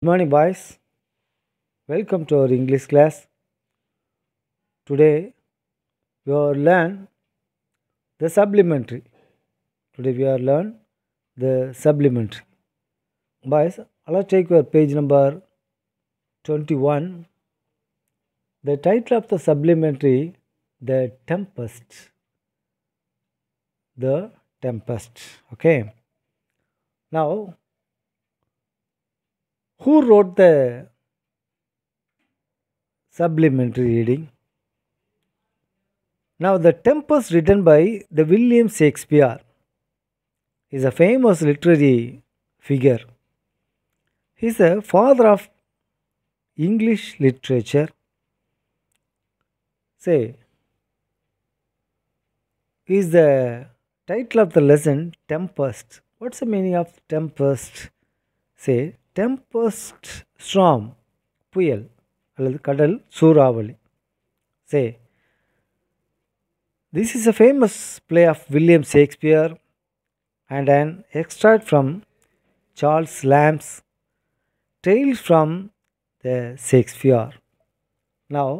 Good morning boys. Welcome to our English class. Today we are learn the supplementary. Today we are learn the supplementary. Boys, I'll take your page number 21. The title of the supplementary, The Tempest. The Tempest. Okay. Now, who wrote the supplementary reading? Now, The Tempest, written by the William Shakespeare, is a famous literary figure. He is a father of English literature. Say, is the title of the lesson Tempest. What's the meaning of Tempest? Say, tempest storm புயல் அல்லது கடல் சூறாவளி say this is a famous play of William Shakespeare and an extract from Charles Lamb's tale from the Shakespeare now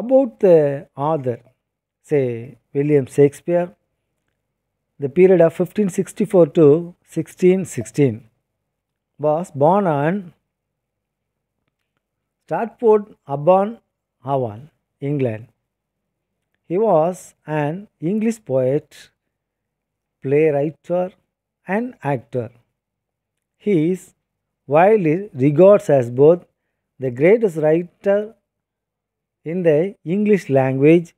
about the author say william shakespeare the period of 1564 to 1616 was born on Stratford upon Avon, England. He was an English poet, playwright, and actor. He is widely regarded as both the greatest writer in the English language.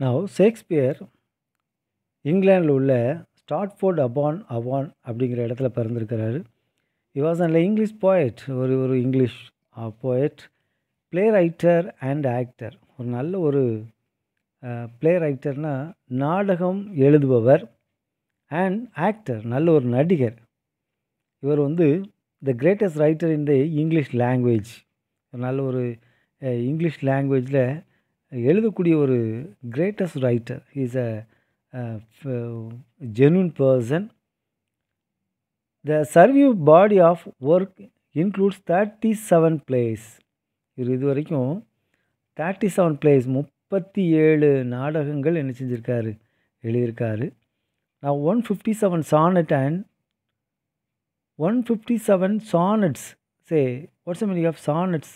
Now, Shakespeare இங்கிலாண்டில் உள்ள Stratford upon Avon அப்படிங்கிற இடத்துல பிறந்திருக்கிறாரு he was and English poet ஒரு ஒரு English poet play writer and actor ஒரு நல்ல ஒரு பிளே uh, ரைட்டர்னால் நாடகம் எழுதுபவர் அண்ட் ஆக்டர் நல்ல ஒரு நடிகர் இவர் வந்து the greatest writer in the English language நல்ல ஒரு இங்கிலீஷ் uh, லாங்குவேஜில் எழுதக்கூடிய ஒரு greatest writer is a genuine person the surviving body of work includes thirty seven plays இது இது வரைக்கும் தேர்ட்டி செவன் பிளேஸ் முப்பத்தி ஏழு நாடகங்கள் என்ன செஞ்சுருக்காரு எழுதியிருக்காரு நான் one fifty seven sonnet and one fifty seven sonnets say what's meaning of sonnets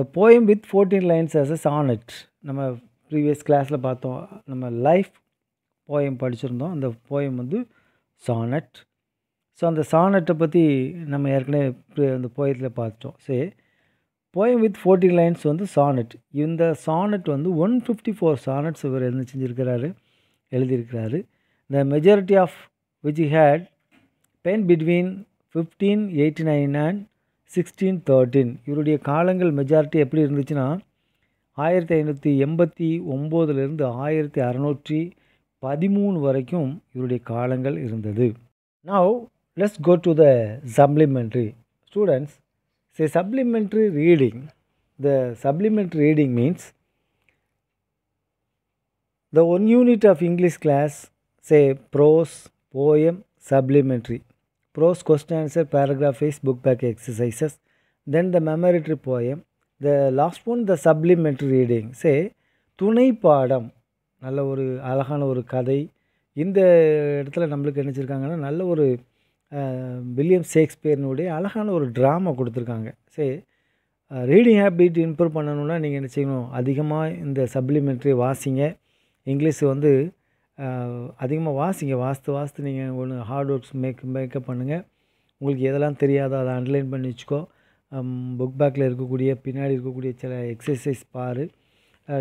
the poem with fourteen lines as a sonnet நம்ம ப்ரீவியஸ் கிளாஸில் பார்த்தோம் நம்ம லைஃப் போயம் படிச்சிருந்தோம் அந்த போயம் வந்து சானட் ஸோ அந்த சானட்டை பற்றி நம்ம ஏற்கனவே அந்த போயத்தில் பார்த்துட்டோம் say poem with forty lines வந்து சானட் இந்த சானட் வந்து ஒன் ஃபிஃப்டி ஃபோர் சானட்ஸ் இவர் எழுதி செஞ்சுருக்கிறாரு எழுதியிருக்கிறாரு the majority of which had been between fifteen eighty nine and sixteen thirteen இவருடைய காலங்கள் மெஜாரிட்டி எப்படி இருந்துச்சுன்னா ஆயிரத்தி ஐநூற்றி எண்பத்தி ஒம்போதுலேருந்து ஆயிரத்தி அறநூற்றி பதிமூணு வரைக்கும் இவருடைய காலங்கள் இருந்தது now let's go to the supplementary students say supplementary reading the supplementary reading means the one unit of English class say prose poem supplementary prose question answer paragraphs book back exercises then the memoriter poem the last one the supplementary reading say துணை பாடம் நல்ல ஒரு அழகான ஒரு கதை இந்த இடத்துல நம்மளுக்கு நினச்சிருக்காங்கன்னா நல்ல ஒரு வில்லியம் ஷேக்ஸ்பியர்னுடைய அழகான ஒரு ட்ராமா கொடுத்துருக்காங்க சரி ரீடிங் ஹேபிட் இம்ப்ரூவ் பண்ணணுன்னா நீங்கள் என்ன செய்யணும் அதிகமாக இந்த சப்ளிமெண்ட்ரி வாசிங்க இங்கிலீஷ் வந்து அதிகமாக வாசிங்க வாஸ்து வாஸ்து நீங்கள் ஒன்று ஹார்ட் ஒர்க்ஸ் மேக் மேக்கப் பண்ணுங்கள் உங்களுக்கு எதெல்லாம் தெரியாதோ அதை அண்டர்லைன் பண்ணி வச்சுக்கோ புக் பேக்கில் இருக்கக்கூடிய பின்னாடி இருக்கக்கூடிய சில எக்ஸசைஸ் பாரு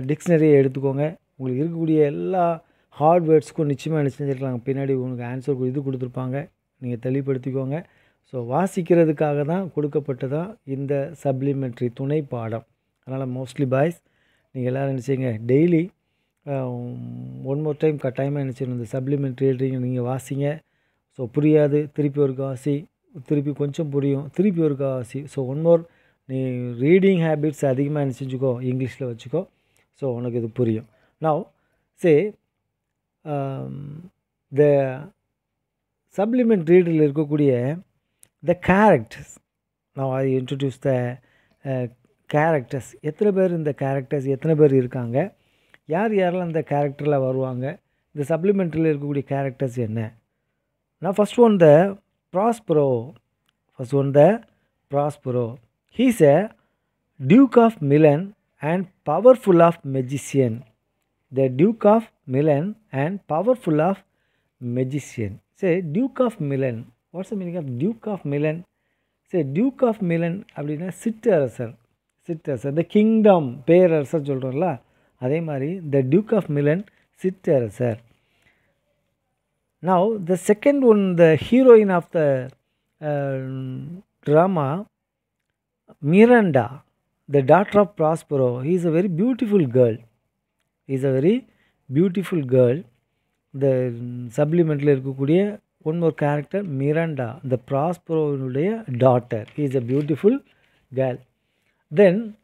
டிக்ஷனரியை எடுத்துக்கோங்க உங்களுக்கு இருக்கக்கூடிய எல்லா ஹார்ட் வேர்ட்ஸ்க்கும் நிச்சயமாக என்ன செஞ்சுருக்கலாம் பின்னாடி உங்களுக்கு ஆன்சர் இது கொடுத்துருப்பாங்க நீங்கள் தெளிவுபடுத்திக்கோங்க ஸோ வாசிக்கிறதுக்காக தான் கொடுக்கப்பட்டு தான் இந்த சப்ளிமெண்ட்ரி துணை பாடம் அதனால் மோஸ்ட்லி பாய்ஸ் நீங்கள் எல்லோரும் நினச்சிங்க டெய்லி ஒன் மோர் டைம் கட்டாயமாக இந்த சப்ளிமெண்ட்ரி நீங்கள் வாசிங்க ஸோ புரியாது திருப்பி ஒரு வாசி திருப்பி கொஞ்சம் புரியும் திருப்பி ஒரு காசி ஸோ ஒன் மோர் நீ ரீடிங் ஹேபிட்ஸ் அதிகமாக என்ன செஞ்சுக்கோ இங்கிலீஷில் வச்சுக்கோ ஸோ உனக்கு இது புரியும் நவ் சே த சப்ளிமெண்ட் ரீடில் இருக்கக்கூடிய த கேரக்டர்ஸ் நான் அதை இன்ட்ரடியூஸ் த கேரக்டர்ஸ் எத்தனை பேர் இந்த கேரக்டர்ஸ் எத்தனை பேர் இருக்காங்க யார் யாரெல்லாம் இந்த கேரக்டரில் வருவாங்க இந்த சப்ளிமெண்ட்ரியில் இருக்கக்கூடிய கேரக்டர்ஸ் என்ன நான் first one the Prospero. First one there, Prospero. He's a Duke of Milan and powerful of magician. The Duke of Milan and powerful of magician. Say Duke of Milan. What's the meaning of Duke of Milan? Say Duke of Milan அப்படின்னா சிற்றரசர் சிற்றரசர் இந்த kingdom பேரரசர் சொல்கிறோம்ல அதே மாதிரி the Duke of Milan சிற்றரசர் Now, the second one, the heroine of the uh, drama, Miranda, the daughter of Prospero, he is a very beautiful girl. He is a very beautiful girl. The mm, supplemental one more character, Miranda, the Prospero daughter. He is a beautiful girl. Then,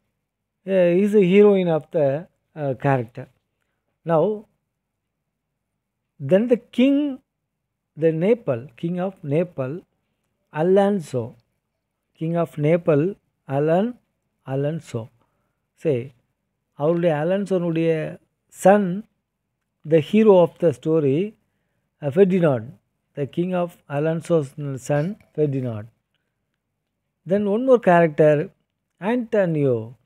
uh, he is a heroine of the uh, character. Now, then the king the Naples, King of Naples, Alonso, King of Naples, Alan Alonso. Say, our Alonso son, the hero of the story, uh, Ferdinand, the King of Alonso's son, Ferdinand. Then one more character, Antonio.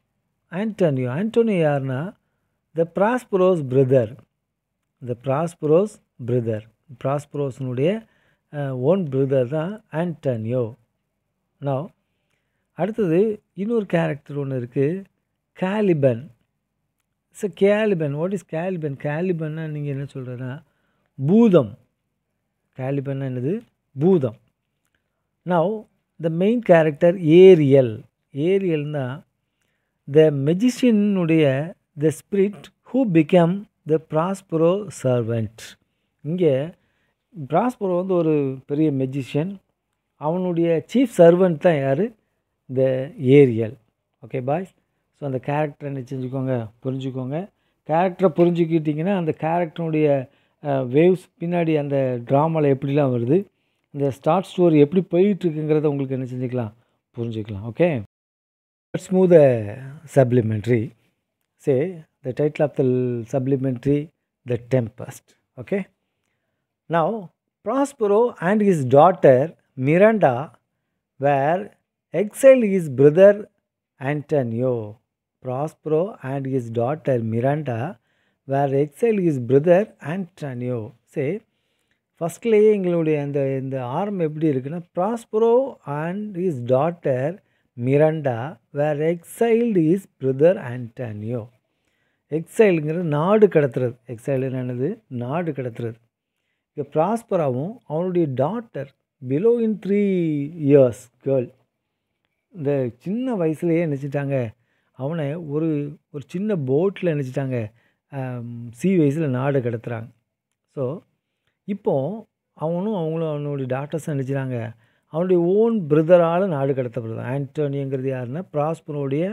Antonio, Antonio Yarna, the Prospero's brother. The Prospero's brother. ப்ராஸ்பரோஸனுடைய own brother தான் Antonio நான் அடுத்தது இன்னொரு character ஒன்று இருக்குது Caliban ச Caliban what is Caliban கேலிபன்னா நீங்கள் என்ன சொல்கிறதுன்னா பூதம் கேலிபன்னா என்னது பூதம் now the main character Ariel ஏரியல்னா த மெஜிஷியனுடைய the spirit who become the Prospero servant இங்கே பிராஸ்பரோ வந்து ஒரு பெரிய மெஜிஷியன் அவனுடைய சீஃப் சர்வெண்ட் தான் யார் இந்த ஏரியல் ஓகே பாய்ஸ் ஸோ அந்த கேரக்டரை என்ன செஞ்சுக்கோங்க புரிஞ்சுக்கோங்க கேரக்டரை புரிஞ்சுக்கிட்டிங்கன்னா அந்த கேரக்டருடைய வேவ்ஸ் பின்னாடி அந்த ட்ராமாவில் எப்படிலாம் வருது இந்த ஸ்டார்ட் ஸ்டோரி எப்படி போயிட்டுருக்குங்கிறத உங்களுக்கு என்ன செஞ்சுக்கலாம் புரிஞ்சுக்கலாம் okay let's move the supplementary say the title of the supplementary the Tempest okay Now, Prospero and his daughter Miranda were exiled his brother Antonio. Prospero and his daughter Miranda were exiled his brother Antonio. Say ஃபஸ்ட்லேயே எங்களுடைய அந்த இந்த ஆரம் எப்படி இருக்குன்னா Prospero and his daughter Miranda were exiled his brother Antonio எக்ஸைலுங்கிறது நாடு கடத்துறது எக்ஸைலுன்னு என்னது நாடு கடத்துறது இந்த ப்ராஸ்பராவும் அவனுடைய daughter below in three years girl இந்த சின்ன வயசுலேயே நினச்சிட்டாங்க அவனை ஒரு ஒரு சின்ன போட்டில் நினச்சிட்டாங்க சி வயசில் நாடு கடத்துகிறாங்க ஸோ இப்போது அவனும் அவங்களும் அவனுடைய டாக்டர்ஸும் நினச்சிட்டாங்க அவனுடைய ஓன் பிரதரால் நாடு கடத்தப்படுதான் ஆண்டோனிங்கிறது யாருன்னா ப்ராஸ்பரோடைய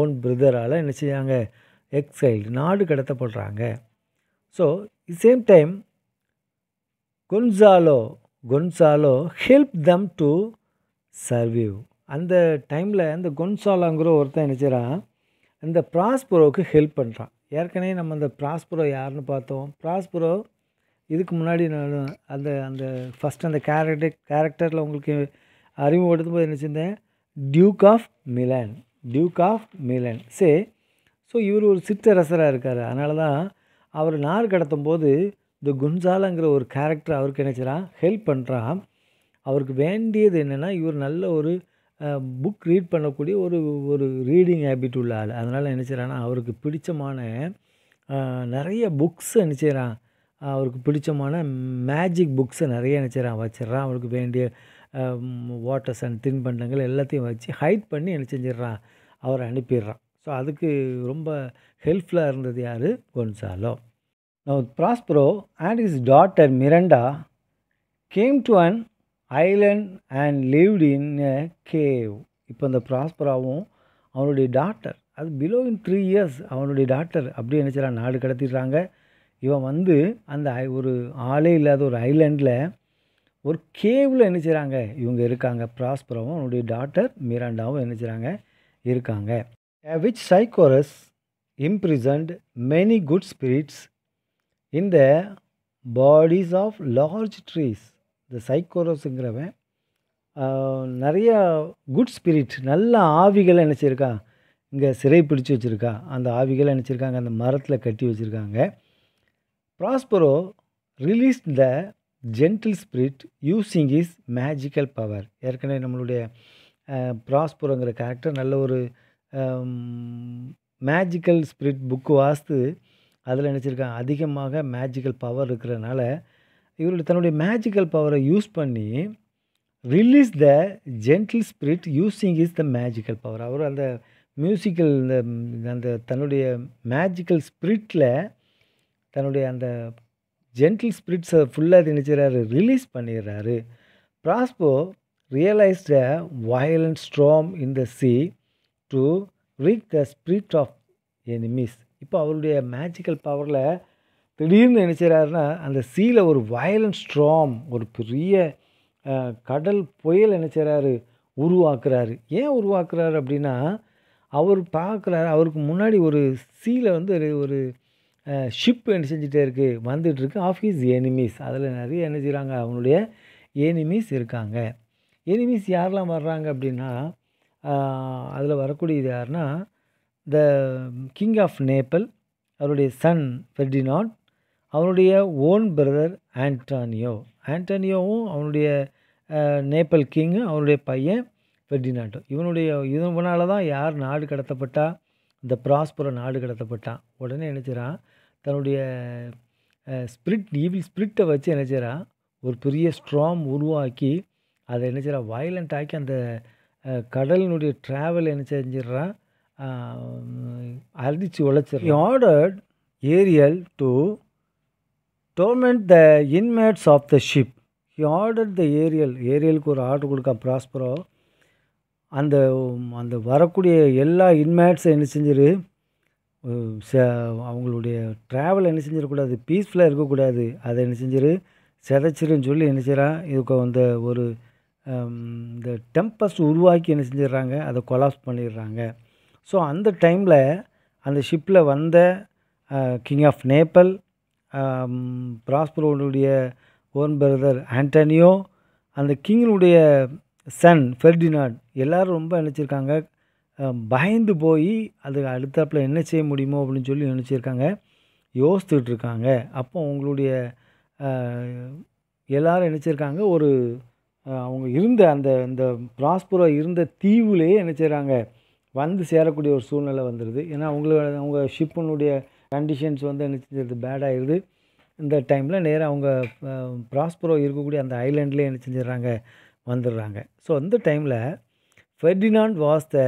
ஓன் பிரதரால் என்ன எக்ஸைல் எக்ஸைல்டு நாடு கடத்தப்படுறாங்க so same time Gonzalo Gonzalo help them to survive அந்த டைமில் அந்த கொன்சாலோங்கிற ஒருத்தன் நினச்சிடான் அந்த ப்ராஸ்புரோவுக்கு ஹெல்ப் பண்ணுறான் ஏற்கனவே நம்ம அந்த ப்ராஸ்புரோ யாருன்னு பார்த்தோம் ப்ராஸ்புரோ இதுக்கு முன்னாடி நான் அந்த அந்த ஃபஸ்ட் அந்த கேரக்டர் கேரக்டரில் உங்களுக்கு அறிமுகப்படுத்தும் போது என்ன செஞ்சேன் Duke of Milan Duke of Milan say so இவர் ஒரு சிற்றரசராக இருக்கார் அதனால தான் அவர் நார் கடத்தும் போது இந்த குன்சாலங்கிற ஒரு கேரக்டர் அவருக்கு நினச்சிடான் ஹெல்ப் பண்ணுறான் அவருக்கு வேண்டியது என்னென்னா இவர் நல்ல ஒரு புக் ரீட் பண்ணக்கூடிய ஒரு ஒரு ரீடிங் ஹேபிட் உள்ள ஆள் அதனால் நினச்சிடறான்னா அவருக்கு பிடிச்சமான நிறைய புக்ஸ் நினச்சிடறான் அவருக்கு பிடிச்சமான மேஜிக் புக்ஸை நிறைய நினச்சிடறான் வச்சிட்றான் அவருக்கு வேண்டிய வாட்டர்ஸ் அண்ட் தின்பண்டங்கள் எல்லாத்தையும் வச்சு ஹைட் பண்ணி என்ன செஞ்சிடறான் அவரை அனுப்பிடுறான் ஸோ அதுக்கு ரொம்ப ஹெல்ப்ஃபுல்லாக இருந்தது யார் கொன்சாலோ Now, Prospero and his daughter Miranda came to an island and lived in a cave. இப்போ இந்த ப்ராஸ்பராவும் அவனுடைய டாக்டர் அது பிலோ இன் த்ரீ இயர்ஸ் அவனுடைய டாக்டர் அப்படி நினச்சிடா நாடு கடத்திடுறாங்க இவன் வந்து அந்த ஒரு ஆளே இல்லாத ஒரு ஐலண்டில் ஒரு கேவில் நினச்சிறாங்க இவங்க இருக்காங்க ப்ராஸ்பரவும் அவனுடைய டாக்டர் மிராண்டாவும் நினச்சிறாங்க இருக்காங்க witch Sycorax imprisoned many good spirits இந்த பாடிஸ் ஆஃப் லார்ஜ் ட்ரீஸ் இந்த சைக்கோரோஸுங்கிறவன் நிறைய குட் ஸ்பிரிட் நல்ல ஆவிகளை நினச்சிருக்கா இங்கே சிறை பிடிச்சி வச்சுருக்கா அந்த ஆவிகளை நினச்சிருக்காங்க அந்த மரத்தில் கட்டி வச்சுருக்காங்க Prospero release the gentle spirit using his magical power ஏற்கனவே நம்மளுடைய ப்ராஸ்பரோங்கிற uh, கேரக்டர் நல்ல ஒரு மேஜிக்கல் ஸ்பிரிட் புக்கு வாஸ்து அதில் நினச்சிருக்கான் அதிகமாக மேஜிக்கல் பவர் இருக்கிறனால இவருடைய தன்னுடைய மேஜிக்கல் பவரை யூஸ் பண்ணி release the gentle spirit using his the magical power அவர் அந்த மியூசிக்கல் இந்த அந்த தன்னுடைய மேஜிக்கல் ஸ்பிரிட்டில் தன்னுடைய அந்த ஜென்டில் ஸ்பிரிட்ஸை ஃபுல்லாக திணிச்சிடறாரு ரிலீஸ் பண்ணிடுறாரு Prospero realise the violent storm in the sea to wreck the spirit of enemies இப்போ அவருடைய மேஜிக்கல் பவரில் திடீர்னு நினச்சிறாருன்னா அந்த சீல ஒரு வயலண்ட் ஸ்ட்ராம் ஒரு பெரிய கடல் புயல் நினச்சிறாரு உருவாக்குறாரு ஏன் உருவாக்குறாரு அப்படின்னா அவர் பார்க்குறாரு அவருக்கு முன்னாடி ஒரு சீல வந்து ஒரு ஒரு ஷிப் என்ன செஞ்சுட்டே இருக்குது வந்துட்டுருக்கு ஆஃபீஸ் எனிமீஸ் அதில் நிறைய என்ன செய்கிறாங்க அவனுடைய எனிமீஸ் இருக்காங்க எனிமீஸ் யாரெல்லாம் வர்றாங்க அப்படின்னா அதில் வரக்கூடியது யாருன்னா த கிங் ஆஃப் நேப்பல் அவருடைய சன் ஃபெர்டினாட் அவனுடைய ஓன் பிரதர் ஆண்டானியோ ஆண்டானியோவும் அவனுடைய நேப்பல் கிங்கு அவனுடைய பையன் ஃபெர்டினாட்டோ இவனுடைய இவனால் தான் யார் நாடு கடத்தப்பட்டா இந்த ப்ராஸ்புர நாடு கடத்தப்பட்டான் உடனே நினச்சிறான் தன்னுடைய ஸ்பிரிட் ஈவில் ஸ்பிரிட்டை வச்சு நினச்சிறான் ஒரு பெரிய ஸ்ட்ராங் உருவாக்கி அதை நினச்சிறான் வயலண்ட் ஆக்கி அந்த கடலினுடைய ட்ராவல் என்ன செஞ்சிடுறான் அடித்து உழைச்சிரு ordered Ariel to torment the inmates of the ship he order the Ariel ஏரியலுக்கு ஒரு ஆர்டர் கொடுக்க ப்ராஸ்பரோ அந்த அந்த வரக்கூடிய எல்லா இன்மேட்ஸும் என்ன செஞ்சிரு அவங்களுடைய ட்ராவல் என்ன செஞ்சிடக்கூடாது பீஸ்ஃபுல்லாக இருக்கக்கூடாது அதை என்ன செஞ்சிரு செதைச்சிருன்னு சொல்லி என்ன செய்கிறான் இதுக்கு அந்த ஒரு இந்த டெம்பஸ் உருவாக்கி என்ன செஞ்சிடுறாங்க அதை கொலாப்ஸ் பண்ணிடுறாங்க ஸோ அந்த டைமில் அந்த ஷிப்பில் வந்த கிங் ஆஃப் நேப்பல் பிராஸ்பரோனுடைய ஓன் பிரதர் ஆண்டனியோ அந்த கிங்கினுடைய சன் ஃபெர்டினாட் எல்லோரும் ரொம்ப நினச்சிருக்காங்க பயந்து போய் அது அடுத்தாப்பில் என்ன செய்ய முடியுமோ அப்படின்னு சொல்லி நினச்சிருக்காங்க இருக்காங்க அப்போ அவங்களுடைய எல்லோரும் நினச்சிருக்காங்க ஒரு அவங்க இருந்த அந்த இந்த பிராஸ்புரா இருந்த தீவுலேயே நினச்சிடுறாங்க வந்து சேரக்கூடிய ஒரு சூழ்நிலை வந்துடுது ஏன்னா அவங்களோட அவங்க ஷிப்பினுடைய கண்டிஷன்ஸ் வந்து என்ன செஞ்சிருது பேட் ஆகிடுது இந்த டைமில் நேராக அவங்க ப்ராஸ்பரோ இருக்கக்கூடிய அந்த ஐலாண்ட்லேயே என்ன செஞ்சிடுறாங்க வந்துடுறாங்க ஸோ அந்த டைமில் Ferdinand was the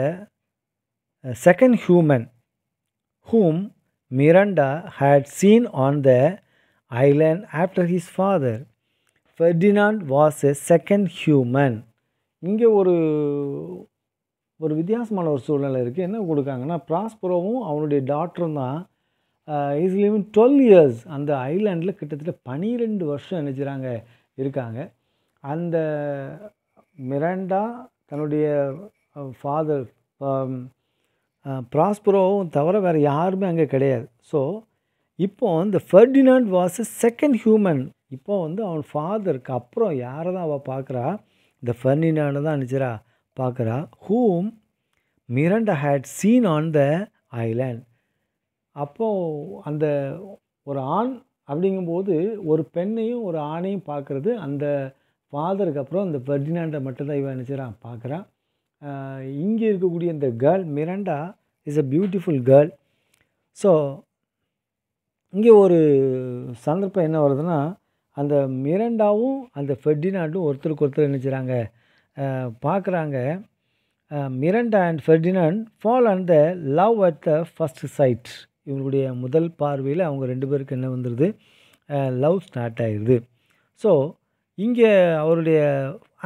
second human whom Miranda had seen on the island after his father Ferdinand was a second human இங்கே ஒரு ஒரு வித்தியாசமான ஒரு சூழ்நிலை இருக்குது என்ன கொடுக்காங்கன்னா ப்ராஸ்பரோவும் அவனுடைய டாக்டரும் தான் இஸ் லிவிங் டுவெல் இயர்ஸ் அந்த ஐலாண்டில் கிட்டத்தட்ட பனிரெண்டு வருஷம் நினைச்சிறாங்க இருக்காங்க அந்த மிராண்டா தன்னுடைய ஃபாதர் ப்ராஸ்பரோவும் தவிர வேறு யாருமே அங்கே கிடையாது ஸோ இப்போது இந்த ஃபர்டினாண்ட் வாஸ் செகண்ட் ஹியூமன் இப்போ வந்து அவன் ஃபாதருக்கு அப்புறம் யாரை தான் அவள் பார்க்குறா இந்த ஃபர்டினாண்டை தான் நினச்சிரா பார்க்குறா whom Miranda had seen on the island அப்போது அந்த ஒரு ஆண் அப்படிங்கும்போது ஒரு பெண்ணையும் ஒரு ஆணையும் பார்க்குறது அந்த ஃபாதருக்கு அப்புறம் அந்த ஃபெர்டினாண்டை மட்டும்தான் இவன் நினச்சிடான் பார்க்குறான் இங்கே இருக்கக்கூடிய இந்த girl Miranda is a beautiful girl so இங்கே ஒரு சந்தர்ப்பம் என்ன வருதுன்னா அந்த மிரண்டாவும் அந்த ஃபெர்டினாண்டும் ஒருத்தருக்கு ஒருத்தர் நினச்சிறாங்க பார்க்குறாங்க Miranda and Ferdinand fall and the love at the first sight இவங்களுடைய முதல் பார்வையில் அவங்க ரெண்டு பேருக்கு என்ன வந்துடுது லவ் ஸ்டார்ட் ஆகிடுது ஸோ இங்கே அவருடைய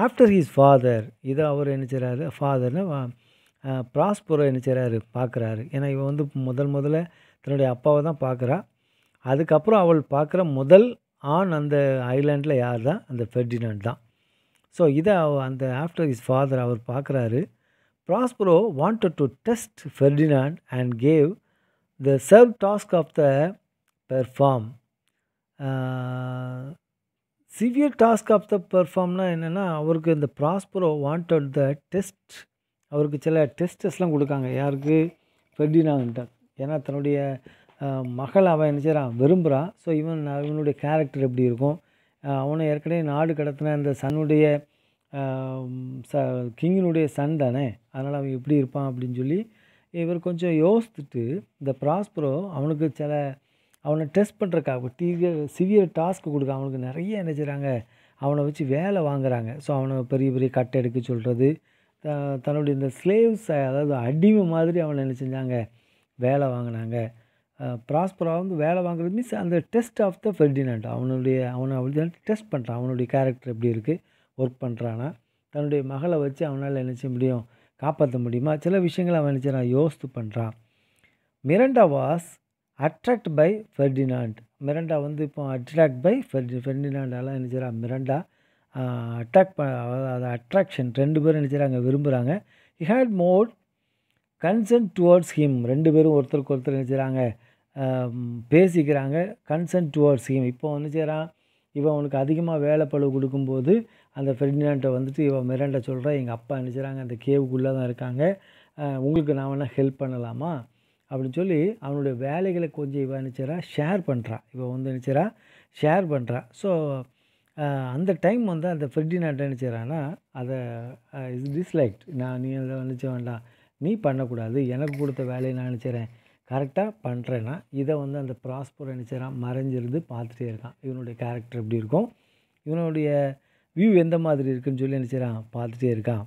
ஆஃப்டர் ஹீஸ் ஃபாதர் இதை அவர் என்ன செய்கிறாரு ஃபாதர்னு ப்ராஸ்பரை என்ன செய்கிறாரு பார்க்குறாரு ஏன்னா இவன் வந்து முதல் முதல்ல தன்னுடைய அப்பாவை தான் பார்க்குறா அதுக்கப்புறம் அவள் பார்க்குற முதல் ஆண் அந்த ஐலாண்டில் யார் தான் அந்த ஃபெர்டினண்ட் தான் ஸோ இதை அந்த ஆஃப்டர் இஸ் ஃபாதர் அவர் பார்க்குறாரு Prospero wanted to test Ferdinand and gave the serve task of the perform severe task of the பெர்ஃபார்ம்னா என்னென்னா அவருக்கு இந்த ப்ராஸ்பரோ வாண்டட் த டெஸ்ட் அவருக்கு சில டெஸ்டஸ்லாம் கொடுக்காங்க யாருக்கு ஃபெர்டினாங்கிட்ட ஏன்னா தன்னுடைய மகள் அவன் என்ன செய்கிறான் விரும்புகிறான் ஸோ இவன் இவனுடைய கேரக்டர் எப்படி இருக்கும் அவனை ஏற்கனவே நாடு கடத்தின அந்த சன்னுடைய ச கிங்கினுடைய சன் தானே அதனால் அவன் எப்படி இருப்பான் அப்படின்னு சொல்லி இவர் கொஞ்சம் யோசித்துட்டு இந்த ப்ராஸ்பரோ அவனுக்கு சில அவனை டெஸ்ட் பண்ணுறக்காக தீவிர சிவியர் டாஸ்க் கொடுக்க அவனுக்கு நிறைய என்ன செய்கிறாங்க அவனை வச்சு வேலை வாங்குறாங்க ஸோ அவனை பெரிய பெரிய கட்டை எடுக்க சொல்கிறது த தன்னுடைய இந்த ஸ்லேவ்ஸ் அதாவது அடிமை மாதிரி அவனை என்ன செஞ்சாங்க வேலை வாங்கினாங்க ப்ராஸ்பரா வந்து வேலை வாங்குறது மீன்ஸ் அந்த டெஸ்ட் ஆஃப் த ஃபெர்டினாண்ட் அவனுடைய அவனை அப்படி டெஸ்ட் பண்ணுறான் அவனுடைய கேரக்டர் எப்படி இருக்குது ஒர்க் பண்ணுறான்னா தன்னுடைய மகளை வச்சு அவனால் நினச்ச முடியும் காப்பாற்ற முடியுமா சில விஷயங்களை அவன் என்ன யோசித்து பண்ணுறான் Miranda was attract by Ferdinand Miranda வந்து இப்போ அட்ராக்ட் பை ஃபெர்டி ஃபெர்டினாண்டாலாம் என்ன செய்கிறான் மிரண்டா அட்ராக்ட் பண்ண அது அட்ராக்ஷன் ரெண்டு பேரும் என்ன செய்கிறாங்க விரும்புகிறாங்க he had mode consent towards him ரெண்டு பேரும் ஒருத்தருக்கு ஒருத்தர் என்ன செய்கிறாங்க பேசிக்கிறாங்க கன்சன்ட் டுவர்ட்ஸ் ஹிம் இப்போ வந்து செய்கிறான் இவன் உனக்கு அதிகமாக வேலைப்பளு கொடுக்கும்போது அந்த ஃப்ரெண்டினான்ட்ட வந்துட்டு இவன் மிரண்டை சொல்கிறா எங்கள் அப்பா நினச்சிறாங்க அந்த கேவுக்குள்ளே தான் இருக்காங்க உங்களுக்கு நான் வேணால் ஹெல்ப் பண்ணலாமா அப்படின்னு சொல்லி அவனுடைய வேலைகளை கொஞ்சம் இவன் நினச்சிரா ஷேர் பண்ணுறான் இவன் வந்து நினச்சிரா ஷேர் பண்ணுறான் ஸோ அந்த டைம் வந்து அந்த ஃப்ரெண்டினான்ட்ட நினச்சிறான்னா அதை இஸ் டிஸ்லைக்ட் நான் நீ அதை நினச்ச வேண்டாம் நீ பண்ணக்கூடாது எனக்கு கொடுத்த வேலையை நான் நினச்சிறேன் கரெக்டாக பண்ணுறேன்னா இதை வந்து அந்த என்ன செய்கிறான் மறைஞ்சிருந்து பார்த்துட்டே இருக்கான் இவனுடைய கேரக்டர் எப்படி இருக்கும் இவனுடைய வியூ எந்த மாதிரி இருக்குன்னு சொல்லி நினச்சிடான் பார்த்துட்டே இருக்கான்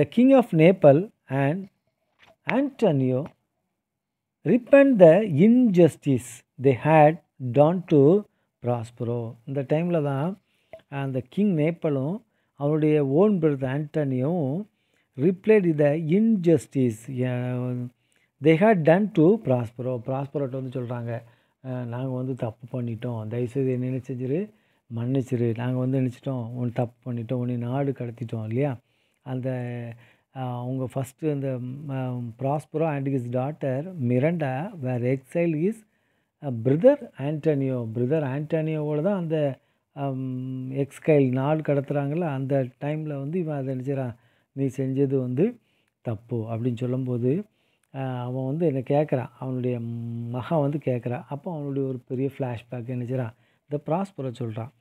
the King of Naples and Antonio repent the injustice they had done to Prospero இந்த டைமில் தான் அந்த கிங் நேப்பலும் அவனுடைய ஓன் பிரதர் ஆண்டனியும் replied the injustice they had done to Prospero ப்ராஸ்பரோட்ட வந்து சொல்கிறாங்க நாங்கள் வந்து தப்பு பண்ணிட்டோம் தயவுசெய்து என்ன செஞ்சிரு மன்னிச்சிரு நாங்கள் வந்து நினச்சிட்டோம் ஒன்று தப்பு பண்ணிட்டோம் ஒன்று நாடு கடத்திட்டோம் இல்லையா அந்த அவங்க ஃபஸ்ட்டு அந்த Prospero and his daughter Miranda were exile his brother Antonio brother ஆண்டனியோவோட தான் அந்த எக்ஸ்கைல் நாடு கடத்துகிறாங்கள அந்த டைமில் வந்து இவன் அதை நினச்சிடான் நீ செஞ்சது வந்து தப்பு அப்படின்னு சொல்லும்போது அவன் வந்து என்னை கேட்குறான் அவனுடைய மகன் வந்து கேட்குறான் அப்போ அவனுடைய ஒரு பெரிய ஃப்ளாஷ்பேக் நினைச்சிடான் இந்த ப்ராஸ்பரை சொல்கிறான்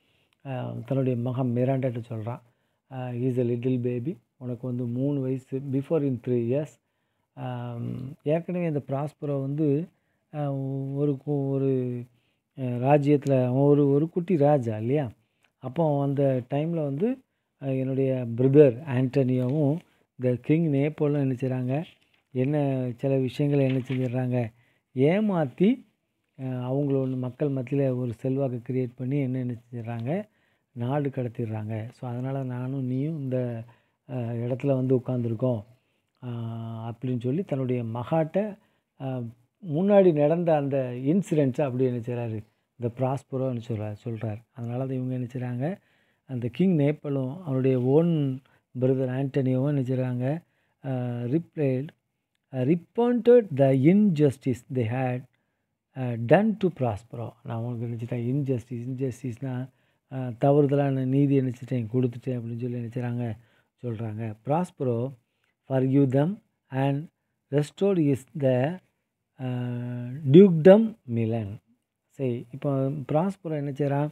தன்னுடைய மகன் மிராண்டாட்ட சொல்கிறான் இஸ் எ லிட்டில் பேபி உனக்கு வந்து மூணு வயசு பிஃபோர் இன் த்ரீ இயர்ஸ் ஏற்கனவே இந்த ப்ராஸ்பரை வந்து ஒரு ஒரு ராஜ்யத்தில் ஒரு ஒரு குட்டி ராஜா இல்லையா அப்போ அந்த டைமில் வந்து என்னுடைய பிரதர் ஆண்டனியாவும் த கிங் நேப்போலும் நினச்சிறாங்க என்ன சில விஷயங்களை என்ன செஞ்சிடுறாங்க ஏமாற்றி அவங்கள ஒன்று மக்கள் மத்தியில் ஒரு செல்வாக்கு க்ரியேட் பண்ணி என்ன என்ன செஞ்சிடுறாங்க நாடு கடத்திடுறாங்க ஸோ அதனால் நானும் நீயும் இந்த இடத்துல வந்து உட்காந்துருக்கோம் அப்படின்னு சொல்லி தன்னுடைய மகாட்டை முன்னாடி நடந்த அந்த இன்சிடென்ட்ஸை அப்படி என்ன செய்கிறாரு இந்த ப்ராஸ்பரோன்னு சொல்கிறார் சொல்கிறார் அதனால் தான் இவங்க என்ன செய்கிறாங்க அந்த கிங் நேப்பலும் அவருடைய ஓன் பிரதர் ஆண்டனியோவும் என்ன செய்கிறாங்க replied Uh, repented the injustice they had done to Prospero நான் உங்களுக்கு நினச்சிட்டேன் இன்ஜஸ்டிஸ் இன்ஜஸ்டிஸ்னால் uh, தவறுதலான நீதி நினச்சிட்டேன் கொடுத்துட்டேன் அப்படின்னு சொல்லி நினச்சிட்றாங்க சொல்கிறாங்க Prospero for you them and restored his the dukedom Milan சரி இப்போ ப்ராஸ்பரோ என்ன செய்கிறான்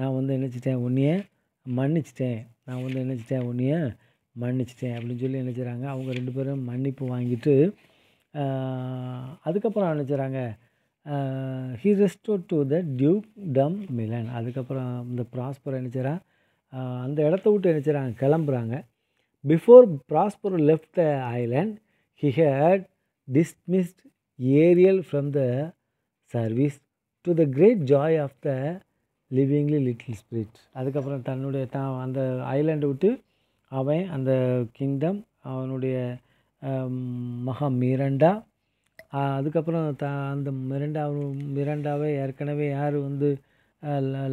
நான் வந்து நினச்சிட்டேன் உன்னைய மன்னிச்சிட்டேன் நான் வந்து நினச்சிட்டேன் உன்னைய மன்னிச்சிட்டேன் அப்படின்னு சொல்லி நினச்சிறாங்க அவங்க ரெண்டு பேரும் மன்னிப்பு வாங்கிட்டு அதுக்கப்புறம் நினச்சிடறாங்க he restore to the dukedom Milan அதுக்கப்புறம் இந்த ப்ராஸ்பர் நினச்சிறான் அந்த இடத்த விட்டு நினச்சிறாங்க கிளம்புறாங்க before Prospero left the island he had dismissed Ariel from the service to the great joy of the லிவிங்லி லிட்டில் ஸ்பிரிட் அதுக்கப்புறம் தன்னுடைய தான் அந்த ஐலேண்டை விட்டு அவன் அந்த கிங்டம் அவனுடைய மகா மிரண்டா அதுக்கப்புறம் த அந்த மிரண்டா மிரண்டாவை ஏற்கனவே யார் வந்து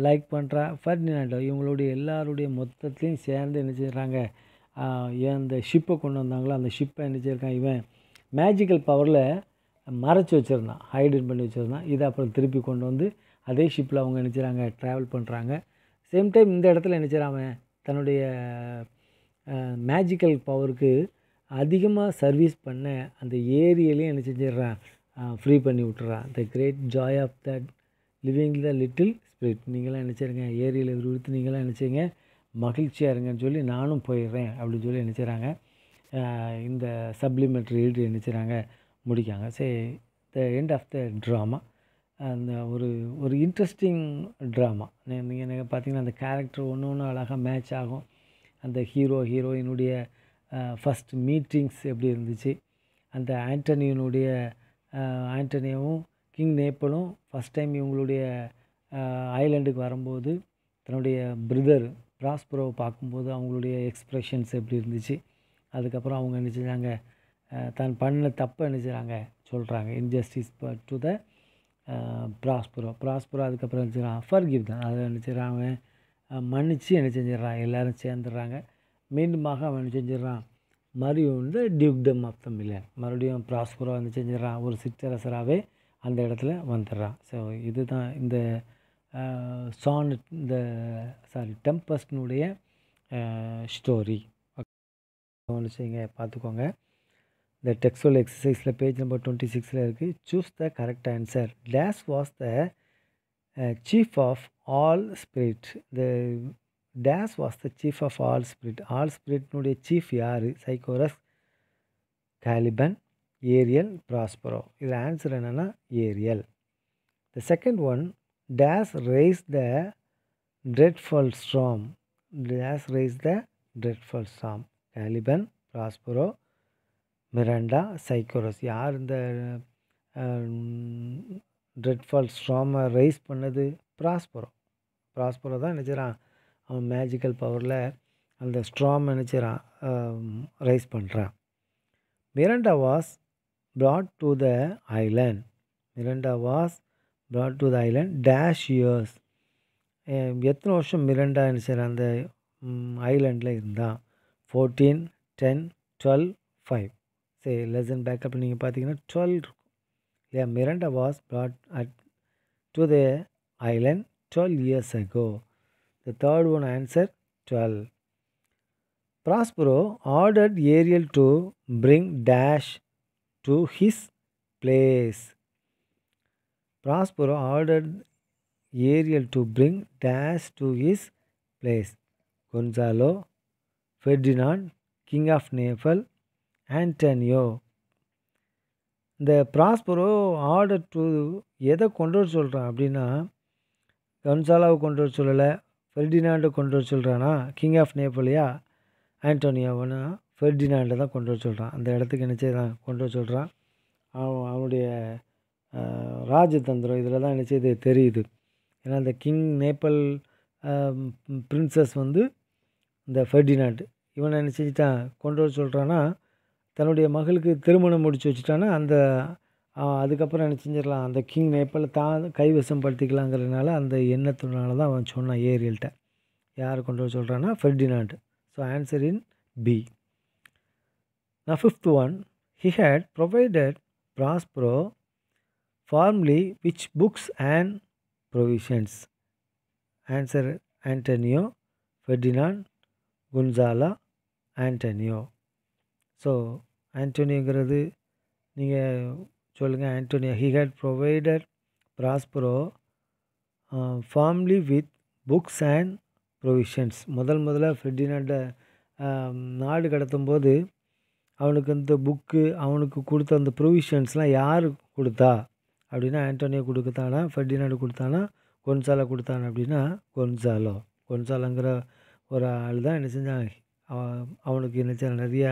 லைக் பண்ணுறா ஃபர்டினாண்டோ இவங்களுடைய எல்லாருடைய மொத்தத்தையும் சேர்ந்து என்ன செய்கிறாங்க அந்த ஷிப்பை கொண்டு வந்தாங்களோ அந்த ஷிப்பை என்ன செய்யிருக்கான் இவன் மேஜிக்கல் பவரில் மறைச்சி வச்சுருந்தான் ஹைடன் பண்ணி வச்சுருந்தான் இதை அப்புறம் திருப்பி கொண்டு வந்து அதே ஷிப்பில் அவங்க நினச்சிறாங்க ட்ராவல் பண்ணுறாங்க சேம் டைம் இந்த இடத்துல அவன் தன்னுடைய மேஜிக்கல் பவருக்கு அதிகமாக சர்வீஸ் பண்ண அந்த ஏரியலையும் என்ன செஞ்சிடுறான் ஃப்ரீ பண்ணி விட்டுறான் the great joy of that living the little spirit நீங்களாம் நினச்சிருங்க ஏரியில் விறுவிறுத்து நீங்களாம் நினச்சிங்க மகிழ்ச்சியாக இருங்கன்னு சொல்லி நானும் போயிடுறேன் அப்படின்னு சொல்லி நினச்சிடுறாங்க இந்த சப்ளிமெண்ட்ரி எழுதி நினச்சிடறாங்க முடிக்காங்க சரி the end of the drama அந்த ஒரு ஒரு இன்ட்ரெஸ்டிங் ட்ராமா நீங்கள் நீங்கள் பார்த்தீங்கன்னா அந்த கேரக்டர் ஒன்று ஒன்று அழகாக மேட்ச் ஆகும் அந்த ஹீரோ ஹீரோயினுடைய ஃபஸ்ட் மீட்டிங்ஸ் எப்படி இருந்துச்சு அந்த ஆண்டனியினுடைய ஆண்டனியாவும் கிங் நேப்பலும் ஃபஸ்ட் டைம் இவங்களுடைய ஐலாண்டுக்கு வரும்போது தன்னுடைய பிரதர் பிராஸ்பரோவை பார்க்கும்போது அவங்களுடைய எக்ஸ்ப்ரெஷன்ஸ் எப்படி இருந்துச்சு அதுக்கப்புறம் அவங்க என்ன செஞ்சாங்க தான் பண்ண தப்பை என்ன செய்கிறாங்க சொல்கிறாங்க injustice to the Prospero Prospero அதுக்கப்புறம் என்ன செய்கிறான் ஃபர்கிவ் தான் அதை என்ன அவன் மன்னித்து என்ன செஞ்சிடறான் எல்லோரும் சேர்ந்துடுறாங்க மீண்டுமாக அவன் செஞ்சிடறான் மறுபடியும் வந்து டியூக்டம் ஆஃப் த மறுபடியும் ப்ராஸ்பராக வந்து செஞ்சிடறான் ஒரு சிற்றரசராகவே அந்த இடத்துல வந்துடுறான் ஸோ இதுதான் இந்த சான் இந்த சாரி டெம்பஸ்டினுடைய ஸ்டோரி கவனிச்சிங்க பார்த்துக்கோங்க இந்த டெக்ஸ்டுவல் எக்ஸசைஸில் பேஜ் நம்பர் டுவெண்ட்டி சிக்ஸில் இருக்குது choose the correct answer dash was the chief of all spirit the dash was the chief of all spirit all spirit node chief yaar psychorus caliban ariel prospero the answer is ariel the second one dash raised the dreadful storm dash raised the dreadful storm caliban prospero miranda psychorus yaar the dreadful ஸ்ட்ராமை raise பண்ணது Prospero Prospero தான் நினச்சிறான் அவன் magical பவரில் அந்த ஸ்ட்ராம் நினச்சிறான் raise பண்ணுறான் Miranda was brought to the island Miranda was brought to the island dash years எத்தனை வருஷம் மிரண்டா சார் அந்த ஐலேண்டில் இருந்தான் ஃபோர்டீன் டென் டுவெல் ஃபைவ் சரி லெசன் பேக்கப் நீங்கள் பார்த்தீங்கன்னா twelve The Miranda was brought at, to the island 12 years ago. The third one answered 12. Prospero ordered Ariel to bring Dash to his place. Prospero ordered Ariel to bring Dash to his place. Gonzalo, Ferdinand, King of Naples, Antonio, இந்த Prospero order to எதை கொண்டு வர சொல்கிறான் அப்படின்னா கன்சாலாவை கொண்டு வர சொல்லலை ஃபெர்டினாண்டை கொண்டு வர சொல்கிறானா கிங் ஆஃப் நேபாளியா ஆண்டோனியோவனா ஃபெர்டினாண்டை தான் கொண்டு வர சொல்கிறான் அந்த இடத்துக்கு என்ன செய்யறான் கொண்டு வர சொல்கிறான் அவன் அவனுடைய ராஜதந்திரம் இதில் தான் என்ன தெரியுது ஏன்னா அந்த கிங் நேப்பல் பிரின்சஸ் வந்து இந்த ஃபெர்டினாண்டு இவனை என்ன கொண்டு வர சொல்கிறான்னா தன்னுடைய மகளுக்கு திருமணம் முடித்து வச்சுட்டானா அந்த அதுக்கப்புறம் என்ன செஞ்சிடலாம் அந்த கிங் நேப்பில் தான் கைவசம் படுத்திக்கலாங்கிறதுனால அந்த எண்ணத்தினால தான் அவன் சொன்னான் ஏரியல்கிட்ட யார் கொண்டு வந்து சொல்கிறான்னா Ferdinand so answer in B நான் fifth one he had provided Prospero formally which books and provisions answer Antonio Ferdinand Gonzalo Antonio so ஆன்டோனியோங்கிறது நீங்கள் சொல்லுங்கள் Antonio he had provided Prospero formally with books and provisions முதல் முதல்ல ஃபெர்டினாண்டை um, நாடு கடத்தும் போது அவனுக்கு அந்த புக்கு அவனுக்கு கொடுத்த அந்த ப்ரொவிஷன்ஸ்லாம் யார் கொடுத்தா அப்படின்னா ஆண்டோனியோ கொடுத்தானா ஃபெர்டினாண்டு கொடுத்தானா கொன்சாலோ கொடுத்தானா அப்படின்னா கொன்சாலோ கொன்சாலோங்கிற ஒரு ஆள் தான் என்ன செஞ்சான் அவனுக்கு என்ன நிறையா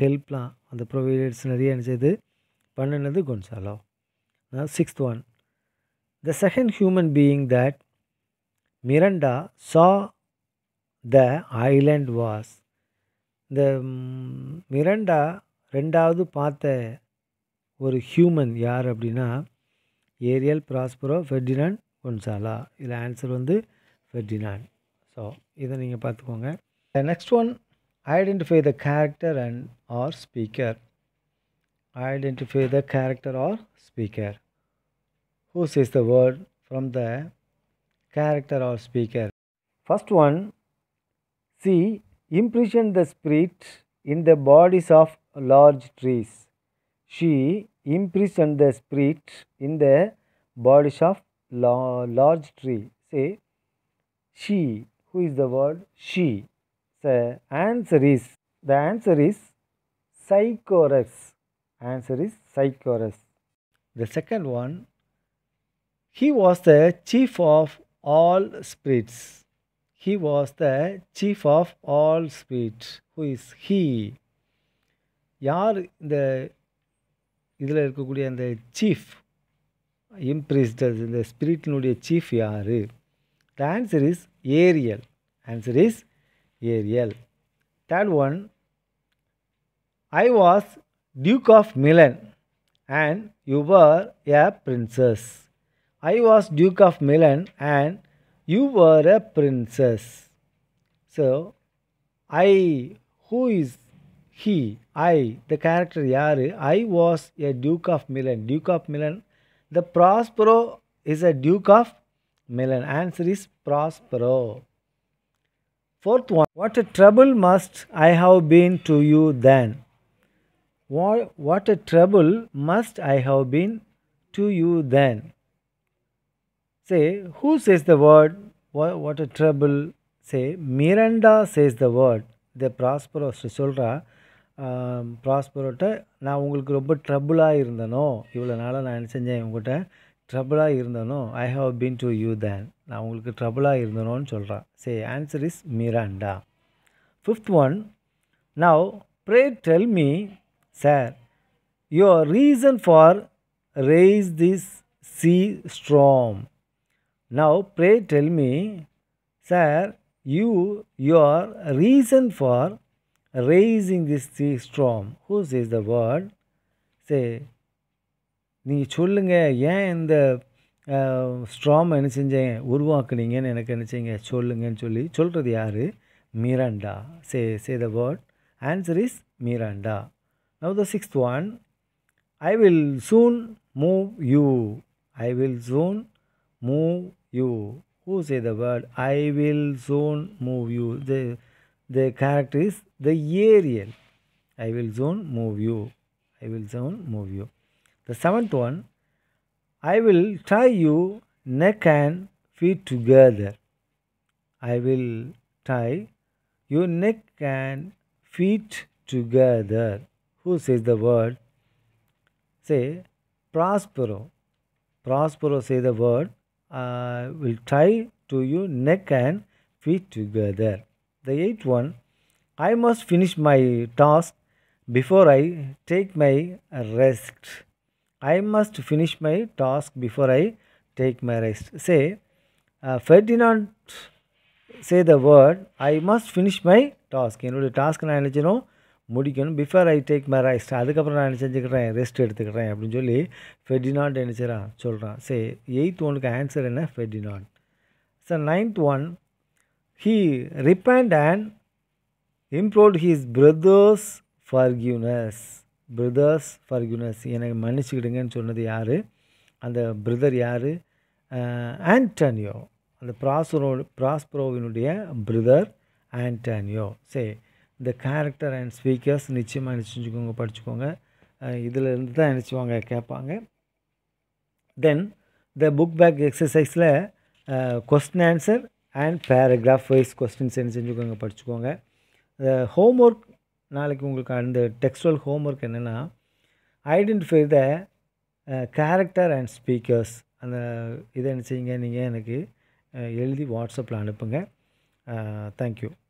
ஹெல்ப்லாம் அந்த ப்ரொவைடர்ஸ் நிறைய நினச்சது பண்ணினது Gonzalo sixth one the second human being that Miranda saw the Island was இந்த மிரண்டா ரெண்டாவது பார்த்த ஒரு ஹியூமன் யார் அப்படின்னா ஏரியல் ப்ராஸ்பரோ ஃபெர்டினான் கொன்சாலா இதில் ஆன்சர் வந்து ஃபெர்டினான் ஸோ இதை நீங்கள் பார்த்துக்கோங்க next one identify the character and or speaker identify the character or speaker who says the word from the character or speaker first one She imprisoned the spirit in the bodies of large trees she imprisoned the spirit in the bodies of large tree say she who is the word she the answer is the answer is psychoras. Answer is psychoras. The second one, he was the chief of all spirits. He was the chief of all spirits. Who is he? யார் the இதில் இருக்கக்கூடிய அந்த chief imprisoners இந்த chief chief யார் The answer is Ariel Answer is. Ariel. Third one, I was Duke of Milan and you were a princess. I was Duke of Milan and you were a princess. So, I, who is he? I, the character Yaru, I was a Duke of Milan. Duke of Milan. The Prospero is a Duke of Milan. Answer is Prospero. Fourth one, what a trouble must I have been to you then? What a trouble must I have been to you then? Say, who says the word? What What a trouble. Say, Miranda says the word. The prosperous சொல்கிறா ப்ராஸ்பரோட்ட um, நான் உங்களுக்கு ரொம்ப ட்ரபுளாக இருந்தனோ இவ்வளோ நாளாக நான் என்ன செஞ்சேன் உங்கள்கிட்ட ட்ரபுளாக இருந்தனோ I have been to you then நான் உங்களுக்கு ட்ரபுளாக இருந்தனோன்னு சொல்கிறான் say answer is Miranda fifth one now pray tell me sir your reason for raise this sea storm now pray tell me sir you your reason for raising this sea storm. Who says the word? Say, நீங்கள் சொல்லுங்கள் ஏன் இந்த ஸ்ட்ராம் என்ன செஞ்சேன் உருவாக்குனீங்கன்னு எனக்கு நினச்சிங்க சொல்லுங்கன்னு சொல்லி சொல்கிறது யார் Miranda say say the word answer is Miranda now the sixth one I will soon move you I will soon move you who say the word I will soon move you the the character is the Ariel I will soon move you I will soon move you The seventh one, I will tie you neck and feet together. I will tie your neck and feet together. Who says the word? Say, Prospero. Prospero say the word. I will tie to you neck and feet together. The eighth one, I must finish my task before I take my rest. I must finish my task before I take my rest. Say, uh, Ferdinand say the word, I must finish my task. என்னுடைய task நான் நினச்சினோம் முடிக்கணும் before I take my rest அதுக்கப்புறம் நான் என்ன செஞ்சுக்கிறேன் rest எடுத்துக்கிறேன் அப்படின்னு சொல்லி ஃபெர்டினாண்ட் நினச்சிடா சொல்கிறான் சரி எயித் ஒனுக்கு ஆன்சர் என்ன Ferdinand sir ninth one he repented and improved his brothers forgiveness brothers forgiveness எனக்கு மன்னிச்சுக்கிடுங்கன்னு சொன்னது யார் அந்த பிரதர் யார் ஆண்டானியோ அந்த ப்ராஸ்பரோ ப்ராஸ்பரோவினுடைய பிரதர் ஆண்டானியோ சரி இந்த கேரக்டர் அண்ட் ஸ்பீக்கர்ஸ் நிச்சயமாக நினச்சிக்கோங்க படிச்சுக்கோங்க இருந்து தான் நினச்சிவாங்க கேட்பாங்க தென் இந்த புக் பேக் எக்ஸசைஸில் question answer and paragraph wise questions என்ன செஞ்சுக்கோங்க படிச்சுக்கோங்க இந்த ஹோம்ஒர்க் நாளைக்கு உங்களுக்கு அந்த டெக்ஸ்டுவல் ஹோம் ஒர்க் என்னென்னா identify the character and speakers அந்த இதை என்ன செய்யுங்க நீங்கள் எனக்கு uh, எழுதி வாட்ஸ்அப்பில் அனுப்புங்க தேங்க்யூ uh,